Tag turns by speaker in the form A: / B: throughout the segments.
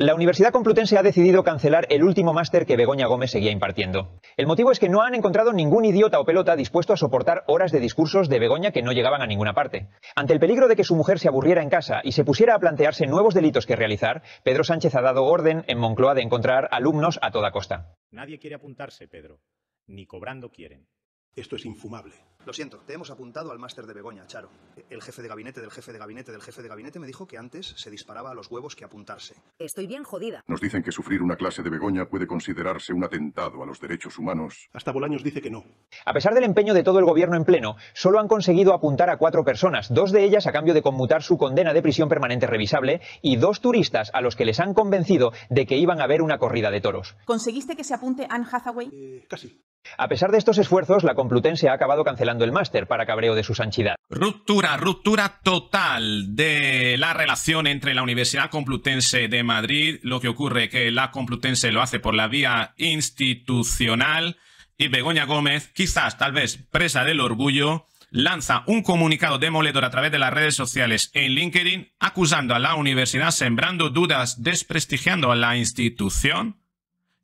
A: La Universidad Complutense ha decidido cancelar el último máster que Begoña Gómez seguía impartiendo. El motivo es que no han encontrado ningún idiota o pelota dispuesto a soportar horas de discursos de Begoña que no llegaban a ninguna parte. Ante el peligro de que su mujer se aburriera en casa y se pusiera a plantearse nuevos delitos que realizar, Pedro Sánchez ha dado orden en Moncloa de encontrar alumnos a toda costa. Nadie quiere apuntarse, Pedro. Ni cobrando quieren. Esto es infumable. Lo siento, te hemos apuntado al máster de Begoña, Charo. El jefe de gabinete del jefe de gabinete del jefe de gabinete me dijo que antes se disparaba a los huevos que apuntarse. Estoy bien jodida. Nos dicen que sufrir una clase de Begoña puede considerarse un atentado a los derechos humanos. Hasta Bolaños dice que no. A pesar del empeño de todo el gobierno en pleno, solo han conseguido apuntar a cuatro personas, dos de ellas a cambio de conmutar su condena de prisión permanente revisable y dos turistas a los que les han convencido de que iban a ver una corrida de toros. ¿Conseguiste que se apunte Anne Hathaway? Eh, casi. A pesar de estos esfuerzos, la Complutense ha acabado cancelando el máster para cabreo de su sanchidad. Ruptura, ruptura total de la relación entre la Universidad Complutense de Madrid. Lo que ocurre que la Complutense lo hace por la vía institucional y Begoña Gómez, quizás, tal vez, presa del orgullo, lanza un comunicado demoledor a través de las redes sociales en LinkedIn acusando a la universidad, sembrando dudas, desprestigiando a la institución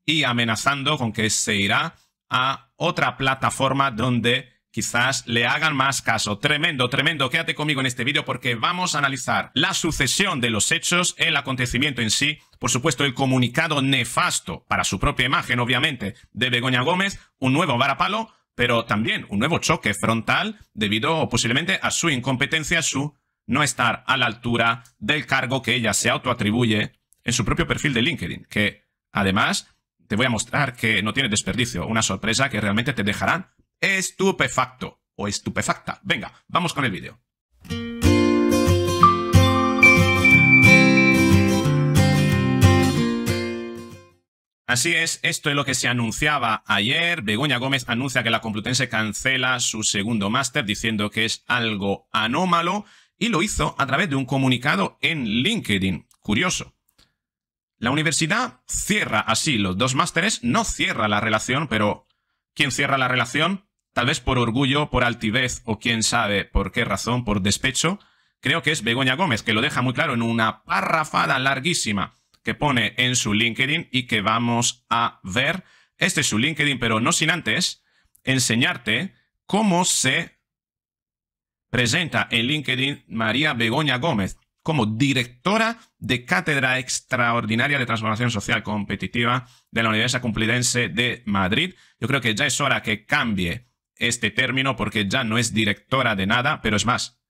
A: y amenazando con que se irá a otra plataforma donde quizás le hagan más caso. Tremendo, tremendo. Quédate conmigo en este vídeo porque vamos a analizar la sucesión de los hechos, el acontecimiento en sí, por supuesto el comunicado nefasto para su propia imagen, obviamente, de Begoña Gómez, un nuevo varapalo, pero también un nuevo choque frontal debido posiblemente a su incompetencia, su no estar a la altura del cargo que ella se autoatribuye en su propio perfil de LinkedIn, que además te voy a mostrar que no tiene desperdicio, una sorpresa que realmente te dejarán estupefacto o estupefacta. Venga, vamos con el vídeo. Así es, esto es lo que se anunciaba ayer. Begoña Gómez anuncia que la Complutense cancela su segundo máster diciendo que es algo anómalo y lo hizo a través de un comunicado en LinkedIn. Curioso. La universidad cierra así los dos másteres, no cierra la relación, pero ¿quién cierra la relación? tal vez por orgullo, por altivez o quién sabe por qué razón, por despecho, creo que es Begoña Gómez, que lo deja muy claro en una parrafada larguísima que pone en su LinkedIn y que vamos a ver. Este es su LinkedIn, pero no sin antes enseñarte cómo se presenta en LinkedIn María Begoña Gómez como directora de Cátedra Extraordinaria de Transformación Social Competitiva de la Universidad Cumplidense de Madrid. Yo creo que ya es hora que cambie este término porque ya no es directora de nada, pero es más,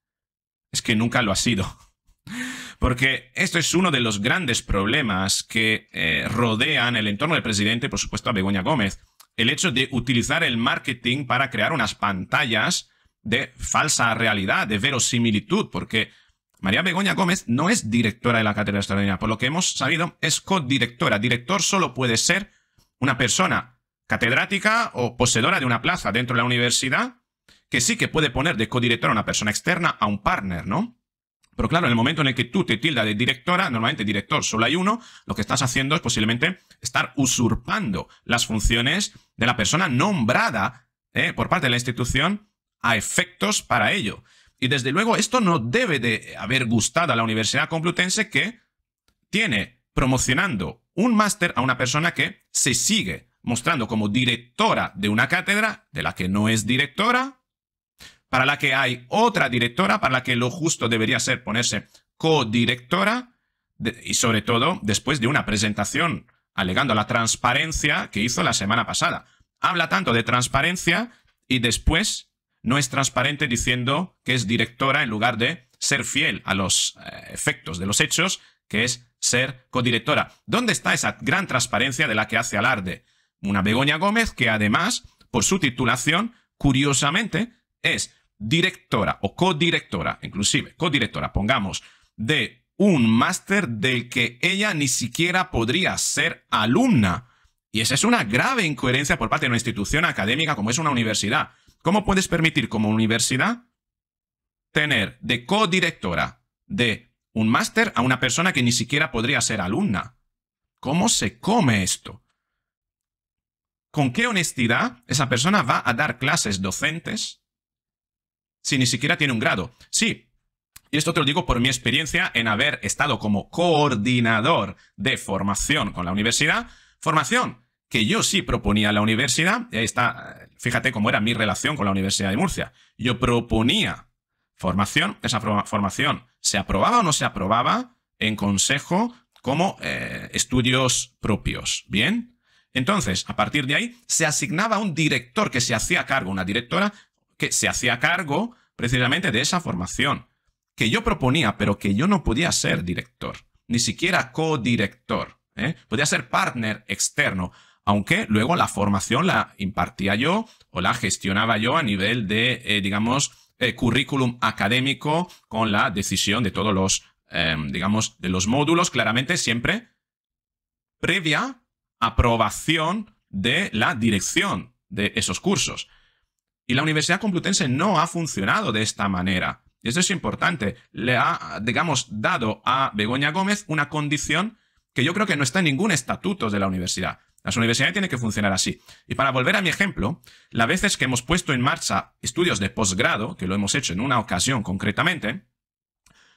A: es que nunca lo ha sido. Porque esto es uno de los grandes problemas que eh, rodean el entorno del presidente, por supuesto, a Begoña Gómez. El hecho de utilizar el marketing para crear unas pantallas de falsa realidad, de verosimilitud, porque María Begoña Gómez no es directora de la Cátedra Estadounidense, Por lo que hemos sabido, es co-directora. Director solo puede ser una persona catedrática o poseedora de una plaza dentro de la universidad, que sí que puede poner de codirectora a una persona externa, a un partner, ¿no? Pero claro, en el momento en el que tú te tildas de directora, normalmente director solo hay uno, lo que estás haciendo es posiblemente estar usurpando las funciones de la persona nombrada ¿eh? por parte de la institución a efectos para ello. Y desde luego esto no debe de haber gustado a la Universidad Complutense que tiene promocionando un máster a una persona que se sigue mostrando como directora de una cátedra de la que no es directora, para la que hay otra directora, para la que lo justo debería ser ponerse codirectora, y sobre todo después de una presentación alegando la transparencia que hizo la semana pasada. Habla tanto de transparencia y después no es transparente diciendo que es directora en lugar de ser fiel a los eh, efectos de los hechos, que es ser codirectora. ¿Dónde está esa gran transparencia de la que hace alarde? Una Begoña Gómez que además, por su titulación, curiosamente, es directora o codirectora, inclusive codirectora, pongamos, de un máster del que ella ni siquiera podría ser alumna. Y esa es una grave incoherencia por parte de una institución académica como es una universidad. ¿Cómo puedes permitir como universidad tener de codirectora de un máster a una persona que ni siquiera podría ser alumna? ¿Cómo se come esto? con qué honestidad esa persona va a dar clases docentes si ni siquiera tiene un grado. Sí, y esto te lo digo por mi experiencia en haber estado como coordinador de formación con la universidad, formación que yo sí proponía a la universidad, y ahí está, fíjate cómo era mi relación con la Universidad de Murcia, yo proponía formación, esa formación se aprobaba o no se aprobaba en consejo como eh, estudios propios, ¿bien? Entonces, a partir de ahí, se asignaba un director que se hacía cargo, una directora que se hacía cargo precisamente de esa formación, que yo proponía, pero que yo no podía ser director, ni siquiera codirector. ¿eh? Podía ser partner externo, aunque luego la formación la impartía yo o la gestionaba yo a nivel de, eh, digamos, eh, currículum académico con la decisión de todos los, eh, digamos, de los módulos, claramente siempre previa aprobación de la dirección de esos cursos. Y la Universidad Complutense no ha funcionado de esta manera. eso es importante. Le ha, digamos, dado a Begoña Gómez una condición que yo creo que no está en ningún estatuto de la universidad. Las universidades tienen que funcionar así. Y para volver a mi ejemplo, las veces que hemos puesto en marcha estudios de posgrado, que lo hemos hecho en una ocasión concretamente,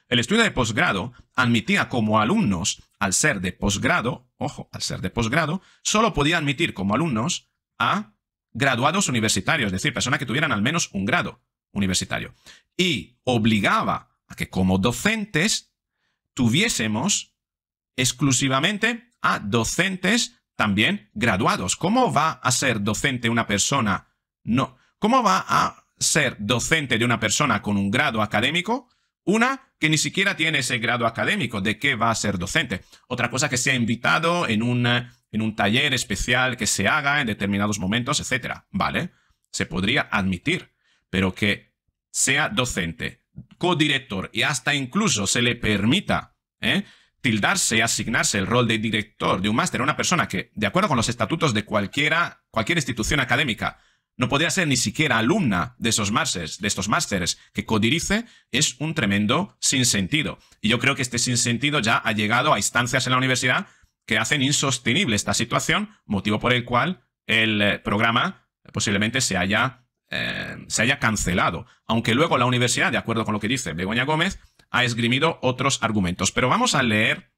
A: el estudio de posgrado admitía como alumnos, al ser de posgrado, ojo, al ser de posgrado, solo podía admitir como alumnos a graduados universitarios, es decir, personas que tuvieran al menos un grado universitario. Y obligaba a que como docentes tuviésemos exclusivamente a docentes también graduados. ¿Cómo va a ser docente una persona? No. ¿Cómo va a ser docente de una persona con un grado académico una que ni siquiera tiene ese grado académico de que va a ser docente. Otra cosa que sea invitado en, en un taller especial que se haga en determinados momentos, etc. ¿Vale? Se podría admitir, pero que sea docente, codirector y hasta incluso se le permita ¿eh? tildarse y asignarse el rol de director de un máster una persona que, de acuerdo con los estatutos de cualquiera, cualquier institución académica, no podría ser ni siquiera alumna de esos másters, de estos másteres que codirice, es un tremendo sinsentido. Y yo creo que este sinsentido ya ha llegado a instancias en la universidad que hacen insostenible esta situación, motivo por el cual el eh, programa posiblemente se haya, eh, se haya cancelado. Aunque luego la universidad, de acuerdo con lo que dice Begoña Gómez, ha esgrimido otros argumentos. Pero vamos a leer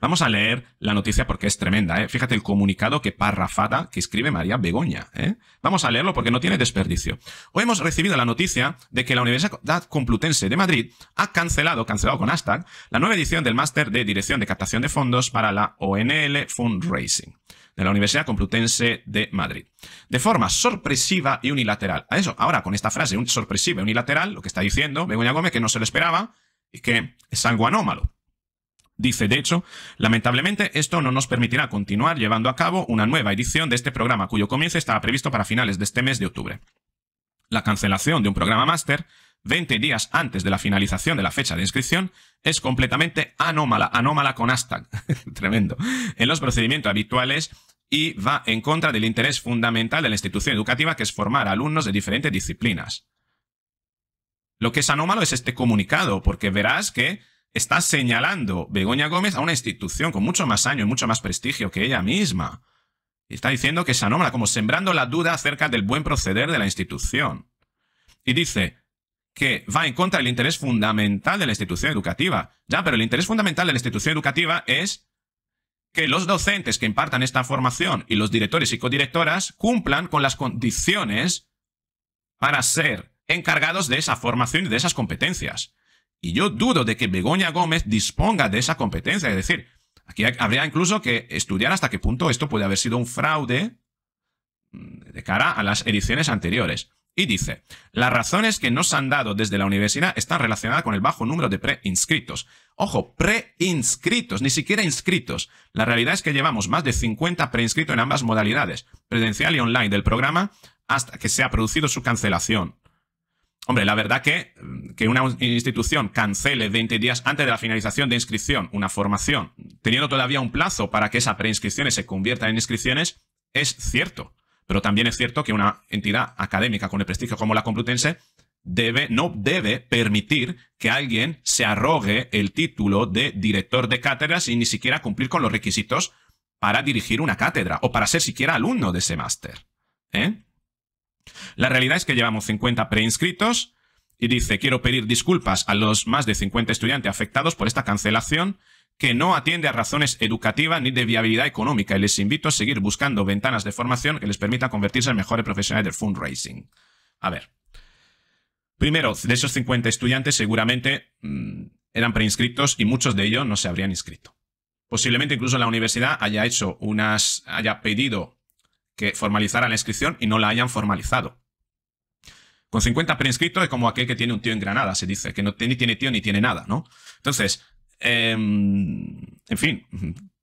A: Vamos a leer la noticia porque es tremenda, ¿eh? Fíjate el comunicado que parrafada que escribe María Begoña, ¿eh? Vamos a leerlo porque no tiene desperdicio. Hoy hemos recibido la noticia de que la Universidad Complutense de Madrid ha cancelado, cancelado con hashtag, la nueva edición del máster de Dirección de Captación de Fondos para la ONL Fundraising de la Universidad Complutense de Madrid. De forma sorpresiva y unilateral. A eso, ahora con esta frase, sorpresiva y unilateral, lo que está diciendo Begoña Gómez que no se lo esperaba y que es algo anómalo. Dice, de hecho, lamentablemente esto no nos permitirá continuar llevando a cabo una nueva edición de este programa cuyo comienzo estaba previsto para finales de este mes de octubre. La cancelación de un programa máster 20 días antes de la finalización de la fecha de inscripción es completamente anómala, anómala con hashtag, tremendo, en los procedimientos habituales y va en contra del interés fundamental de la institución educativa que es formar alumnos de diferentes disciplinas. Lo que es anómalo es este comunicado, porque verás que está señalando Begoña Gómez a una institución con mucho más año y mucho más prestigio que ella misma. está diciendo que es anómala, como sembrando la duda acerca del buen proceder de la institución. Y dice que va en contra del interés fundamental de la institución educativa. Ya, pero el interés fundamental de la institución educativa es que los docentes que impartan esta formación y los directores y codirectoras cumplan con las condiciones para ser encargados de esa formación y de esas competencias. Y yo dudo de que Begoña Gómez disponga de esa competencia. Es decir, aquí habría incluso que estudiar hasta qué punto esto puede haber sido un fraude mm, de cara a las ediciones anteriores. Y dice, las razones que nos han dado desde la universidad están relacionadas con el bajo número de preinscritos. Ojo, preinscritos, ni siquiera inscritos. La realidad es que llevamos más de 50 preinscritos en ambas modalidades, presencial y online del programa, hasta que se ha producido su cancelación. Hombre, la verdad que, mm, que una institución cancele 20 días antes de la finalización de inscripción una formación, teniendo todavía un plazo para que esa preinscripción se conviertan en inscripciones, es cierto. Pero también es cierto que una entidad académica con el prestigio como la Complutense debe, no debe permitir que alguien se arrogue el título de director de cátedra sin ni siquiera cumplir con los requisitos para dirigir una cátedra o para ser siquiera alumno de ese máster. ¿Eh? La realidad es que llevamos 50 preinscritos y dice, quiero pedir disculpas a los más de 50 estudiantes afectados por esta cancelación que no atiende a razones educativas ni de viabilidad económica y les invito a seguir buscando ventanas de formación que les permita convertirse en mejores profesionales del fundraising. A ver. Primero, de esos 50 estudiantes seguramente mm, eran preinscritos y muchos de ellos no se habrían inscrito. Posiblemente incluso la universidad haya hecho unas, haya pedido que formalizara la inscripción y no la hayan formalizado. Con 50 preinscritos es como aquel que tiene un tío en Granada, se dice, que no ni tiene tío ni tiene nada, ¿no? Entonces, em, en fin,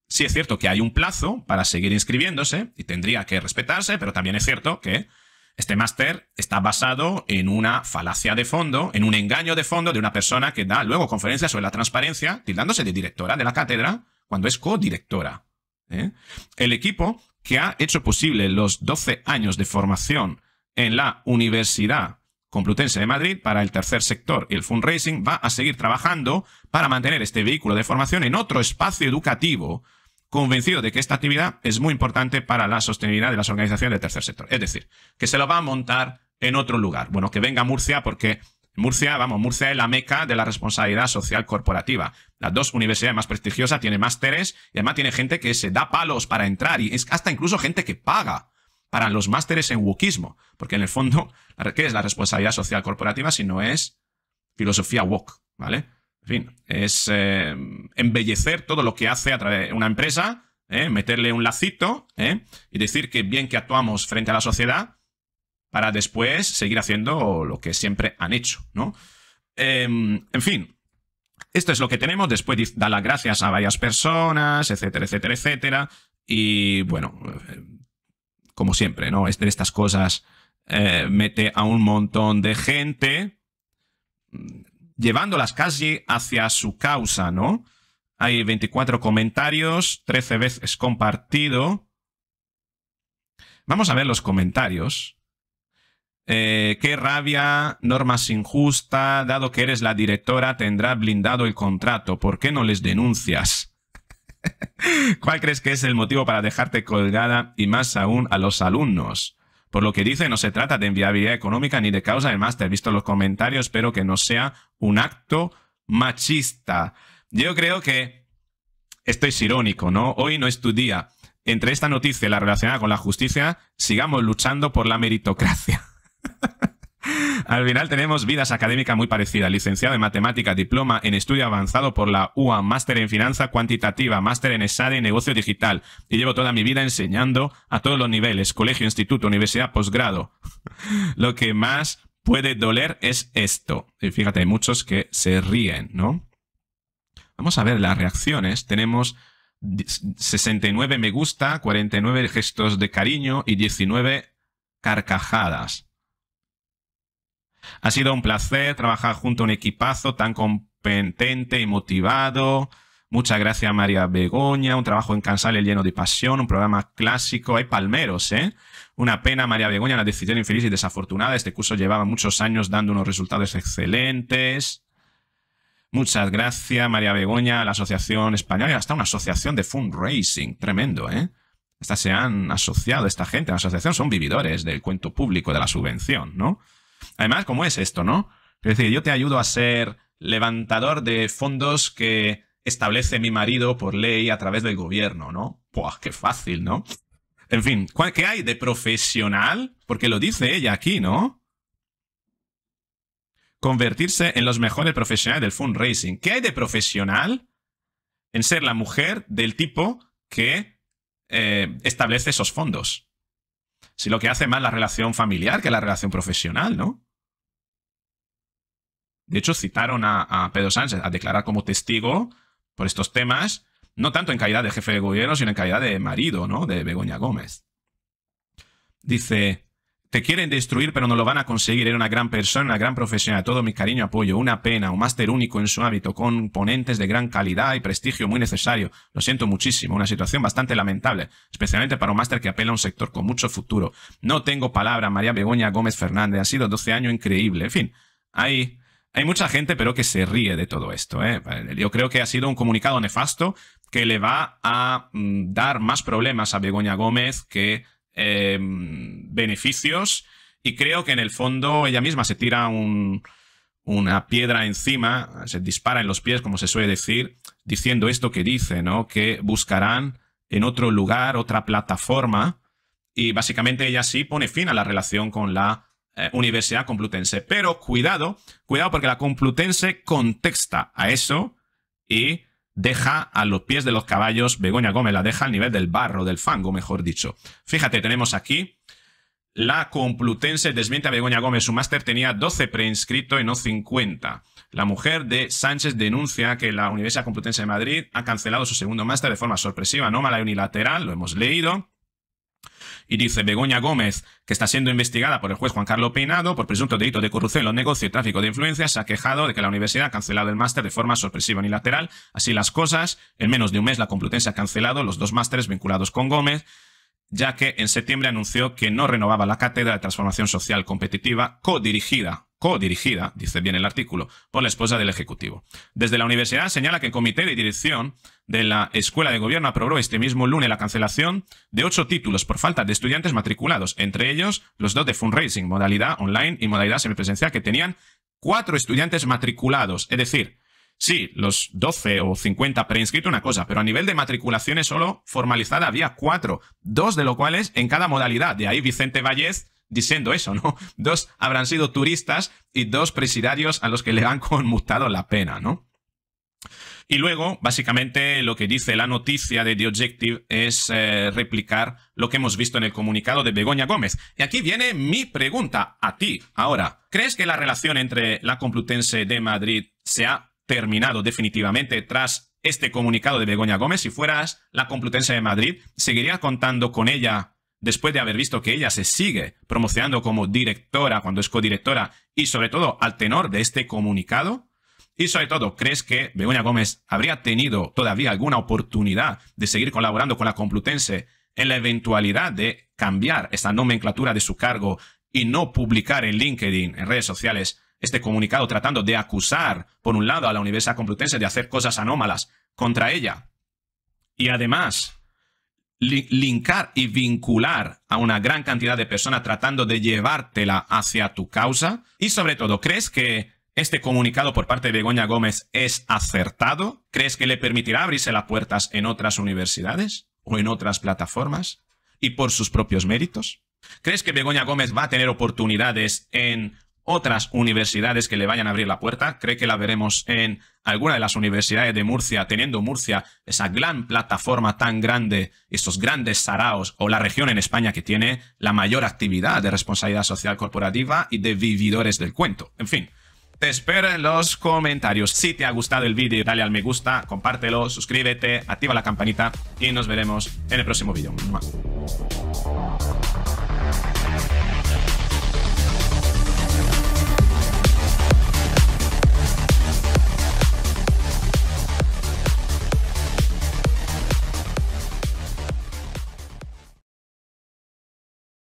A: sí es cierto que hay un plazo para seguir inscribiéndose y tendría que respetarse, pero también es cierto que este máster está basado en una falacia de fondo, en un engaño de fondo de una persona que da luego conferencias sobre la transparencia, tildándose de directora de la cátedra, cuando es codirectora. ¿eh? El equipo que ha hecho posible los 12 años de formación en la Universidad Complutense de Madrid para el tercer sector y el fundraising, va a seguir trabajando para mantener este vehículo de formación en otro espacio educativo, convencido de que esta actividad es muy importante para la sostenibilidad de las organizaciones del tercer sector. Es decir, que se lo va a montar en otro lugar. Bueno, que venga a Murcia porque Murcia, vamos, Murcia es la meca de la responsabilidad social corporativa. Las dos universidades más prestigiosas tienen másteres y además tiene gente que se da palos para entrar y es hasta incluso gente que paga para los másteres en wokismo. Porque en el fondo, ¿qué es la responsabilidad social corporativa si no es filosofía wok? ¿Vale? En fin, es eh, embellecer todo lo que hace a través de una empresa, ¿eh? meterle un lacito ¿eh? y decir que bien que actuamos frente a la sociedad, para después seguir haciendo lo que siempre han hecho, ¿no? Em, en fin, esto es lo que tenemos. Después da las gracias a varias personas, etcétera, etcétera, etcétera. Y bueno, em, como siempre, ¿no? De este, estas cosas eh, mete a un montón de gente mm, llevándolas casi hacia su causa, ¿no? Hay 24 comentarios, 13 veces compartido. Vamos a ver los comentarios. Eh, qué rabia, normas injustas dado que eres la directora, tendrá blindado el contrato. ¿Por qué no les denuncias? ¿Cuál crees que es el motivo para dejarte colgada y más aún a los alumnos? Por lo que dice, no se trata de inviabilidad económica ni de causa te máster. Visto los comentarios, espero que no sea un acto machista. Yo creo que esto es irónico, ¿no? Hoy no es tu día. Entre esta noticia y la relacionada con la justicia, sigamos luchando por la meritocracia. Al final tenemos vidas académicas muy parecidas. Licenciado en matemática, diploma en estudio avanzado por la UA, máster en finanza cuantitativa, máster en ESADE y negocio digital. Y llevo toda mi vida enseñando a todos los niveles, colegio, instituto, universidad, posgrado. Lo que más puede doler es esto. Y fíjate, hay muchos que se ríen, ¿no? Vamos a ver las reacciones. Tenemos 69 me gusta, 49 gestos de cariño y 19 carcajadas. Ha sido un placer trabajar junto a un equipazo tan competente y motivado. Muchas gracias María Begoña, un trabajo incansable lleno de pasión, un programa clásico, hay palmeros, ¿eh? Una pena María Begoña, Una decisión infeliz y desafortunada, este curso llevaba muchos años dando unos resultados excelentes. Muchas gracias María Begoña, la Asociación Española, hasta una asociación de fundraising, tremendo, ¿eh? Estas se han asociado esta gente, la asociación son vividores del cuento público de la subvención, ¿no? Además, ¿cómo es esto, no? Es decir, yo te ayudo a ser levantador de fondos que establece mi marido por ley a través del gobierno, ¿no? ¡Puah, qué fácil, ¿no? En fin, ¿qué hay de profesional? Porque lo dice ella aquí, ¿no? Convertirse en los mejores profesionales del fundraising. ¿Qué hay de profesional? En ser la mujer del tipo que eh, establece esos fondos. Si lo que hace más la relación familiar que la relación profesional, ¿no? De hecho, citaron a, a Pedro Sánchez a declarar como testigo por estos temas, no tanto en calidad de jefe de gobierno, sino en calidad de marido, ¿no? De Begoña Gómez. Dice, quieren destruir, pero no lo van a conseguir. Era una gran persona, una gran profesional. Todo mi cariño, apoyo. Una pena. Un máster único en su hábito, con ponentes de gran calidad y prestigio muy necesario. Lo siento muchísimo. Una situación bastante lamentable, especialmente para un máster que apela a un sector con mucho futuro. No tengo palabra, María Begoña Gómez Fernández. Ha sido 12 años increíble. En fin, hay, hay mucha gente, pero que se ríe de todo esto. ¿eh? Yo creo que ha sido un comunicado nefasto que le va a mm, dar más problemas a Begoña Gómez que Em, beneficios y creo que en el fondo ella misma se tira una piedra encima, se dispara en los pies, como se suele decir, diciendo esto que dice, ¿no? Que buscarán en otro lugar, otra plataforma, y básicamente ella sí pone fin a la relación con la eh, Universidad Complutense. Pero cuidado, cuidado porque la Complutense contexta a eso y deja a los pies de los caballos, Begoña Gómez la deja al nivel del barro, del fango, mejor dicho. Fíjate, tenemos aquí la Complutense desmiente a Begoña Gómez. Su máster tenía 12 preinscritos y no 50. La mujer de Sánchez denuncia que la Universidad Complutense de Madrid ha cancelado su segundo máster de forma sorpresiva, anómala y unilateral, lo hemos leído y dice Begoña Gómez, que está siendo investigada por el juez Juan Carlos Peinado por presunto delito de corrupción en los negocios y tráfico de influencias, se ha quejado de que la universidad ha cancelado el máster de forma sorpresiva unilateral. Así las cosas, en menos de un mes la Complutense ha cancelado los dos másteres vinculados con Gómez, ya que en septiembre anunció que no renovaba la cátedra de transformación social competitiva codirigida co-dirigida, dice bien el artículo, por la esposa del Ejecutivo. Desde la universidad señala que el comité de dirección de la Escuela de Gobierno aprobó este mismo lunes la cancelación de ocho títulos por falta de estudiantes matriculados, entre ellos los dos de fundraising, modalidad online y modalidad semipresencial, que tenían cuatro estudiantes matriculados, es decir, Sí, los 12 o 50 preinscrito una cosa, pero a nivel de matriculaciones solo formalizada había cuatro, dos de los cuales en cada modalidad. De ahí Vicente Vallez diciendo eso, ¿no? Dos habrán sido turistas y dos presidarios a los que le han conmutado la pena, ¿no? Y luego, básicamente, lo que dice la noticia de The Objective es eh, replicar lo que hemos visto en el comunicado de Begoña Gómez. Y aquí viene mi pregunta a ti. Ahora, ¿crees que la relación entre la Complutense de Madrid se ha terminado definitivamente tras este comunicado de Begoña Gómez? Si fueras la Complutense de Madrid, ¿seguiría contando con ella después de haber visto que ella se sigue promocionando como directora cuando es codirectora y sobre todo al tenor de este comunicado? Y sobre todo, ¿crees que Begoña Gómez habría tenido todavía alguna oportunidad de seguir colaborando con la Complutense en la eventualidad de cambiar esta nomenclatura de su cargo y no publicar en LinkedIn, en redes sociales, este comunicado tratando de acusar, por un lado, a la Universidad Complutense de hacer cosas anómalas contra ella? Y además, linkar y vincular a una gran cantidad de personas tratando de llevártela hacia tu causa? Y sobre todo, ¿crees que este comunicado por parte de Begoña Gómez es acertado? ¿Crees que le permitirá abrirse las puertas en otras universidades o en otras plataformas? ¿Y por sus propios méritos? ¿Crees que Begoña Gómez va a tener oportunidades en otras universidades que le vayan a abrir la puerta. Cree que la veremos en alguna de las universidades de Murcia, teniendo Murcia esa gran plataforma tan grande, estos grandes saraos o la región en España que tiene la mayor actividad de responsabilidad social corporativa y de vividores del cuento. En fin. Te espero en los comentarios. Si te ha gustado el vídeo, dale al me gusta, compártelo, suscríbete, activa la campanita y nos veremos en el próximo vídeo.